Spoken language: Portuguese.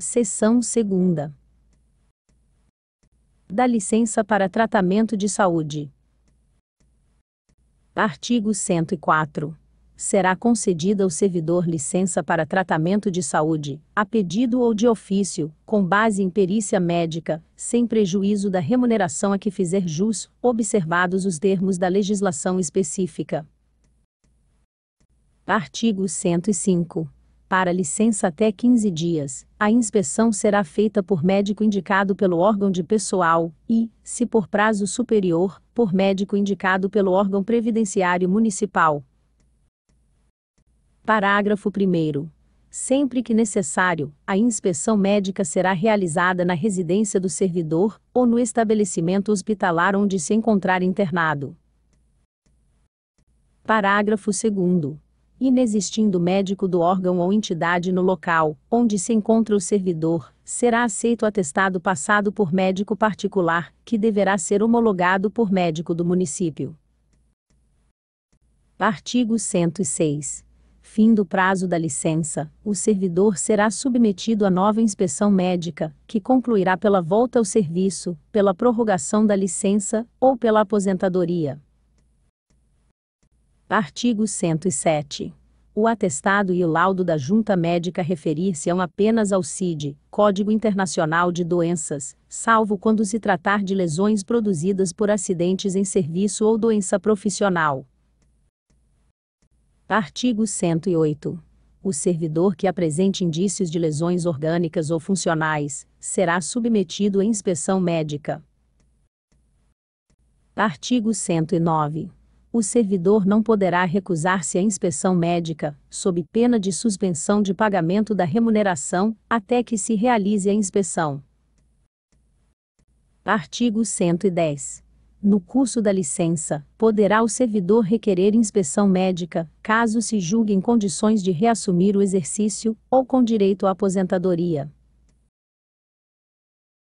Seção segunda. Da licença para tratamento de saúde. Artigo 104. Será concedida ao servidor licença para tratamento de saúde, a pedido ou de ofício, com base em perícia médica, sem prejuízo da remuneração a que fizer jus, observados os termos da legislação específica. Artigo 105 para licença até 15 dias, a inspeção será feita por médico indicado pelo órgão de pessoal e, se por prazo superior, por médico indicado pelo órgão previdenciário municipal. Parágrafo 1. Sempre que necessário, a inspeção médica será realizada na residência do servidor ou no estabelecimento hospitalar onde se encontrar internado. Parágrafo 2 inexistindo médico do órgão ou entidade no local onde se encontra o servidor, será aceito atestado passado por médico particular, que deverá ser homologado por médico do município. Artigo 106. Fim do prazo da licença, o servidor será submetido a nova inspeção médica, que concluirá pela volta ao serviço, pela prorrogação da licença ou pela aposentadoria. Artigo 107. O atestado e o laudo da junta médica referir-se-ão apenas ao CID, Código Internacional de Doenças, salvo quando se tratar de lesões produzidas por acidentes em serviço ou doença profissional. Artigo 108 o servidor que apresente indícios de lesões orgânicas ou funcionais será submetido à inspeção médica. Artigo 109 o servidor não poderá recusar-se à inspeção médica, sob pena de suspensão de pagamento da remuneração, até que se realize a inspeção. Artigo 110. No curso da licença, poderá o servidor requerer inspeção médica, caso se julgue em condições de reassumir o exercício, ou com direito à aposentadoria.